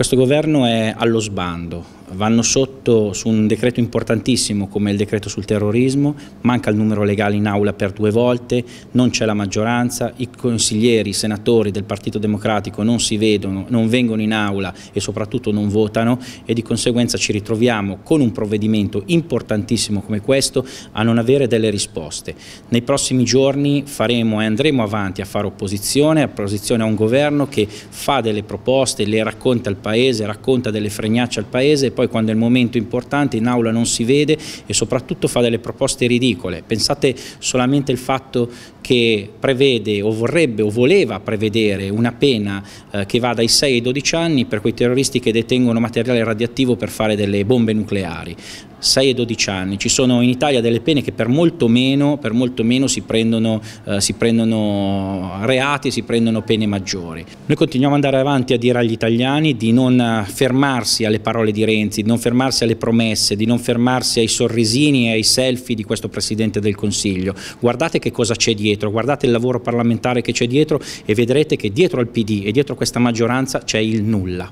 Questo governo è allo sbando, vanno sotto su un decreto importantissimo come il decreto sul terrorismo, manca il numero legale in aula per due volte, non c'è la maggioranza, i consiglieri, i senatori del Partito Democratico non si vedono, non vengono in aula e soprattutto non votano e di conseguenza ci ritroviamo con un provvedimento importantissimo come questo a non avere delle risposte. Nei prossimi giorni faremo e andremo avanti a fare opposizione, opposizione a un governo che fa delle proposte, le racconta al Paese paese, racconta delle fregnacce al paese e poi quando è il momento importante in aula non si vede e soprattutto fa delle proposte ridicole. Pensate solamente al fatto che prevede o vorrebbe o voleva prevedere una pena eh, che va dai 6 ai 12 anni per quei terroristi che detengono materiale radioattivo per fare delle bombe nucleari. 6 e 12 anni. Ci sono in Italia delle pene che per molto meno, per molto meno si, prendono, eh, si prendono reati, si prendono pene maggiori. Noi continuiamo ad andare avanti a dire agli italiani di non fermarsi alle parole di Renzi, di non fermarsi alle promesse, di non fermarsi ai sorrisini e ai selfie di questo Presidente del Consiglio. Guardate che cosa c'è dietro, guardate il lavoro parlamentare che c'è dietro e vedrete che dietro al PD e dietro questa maggioranza c'è il nulla.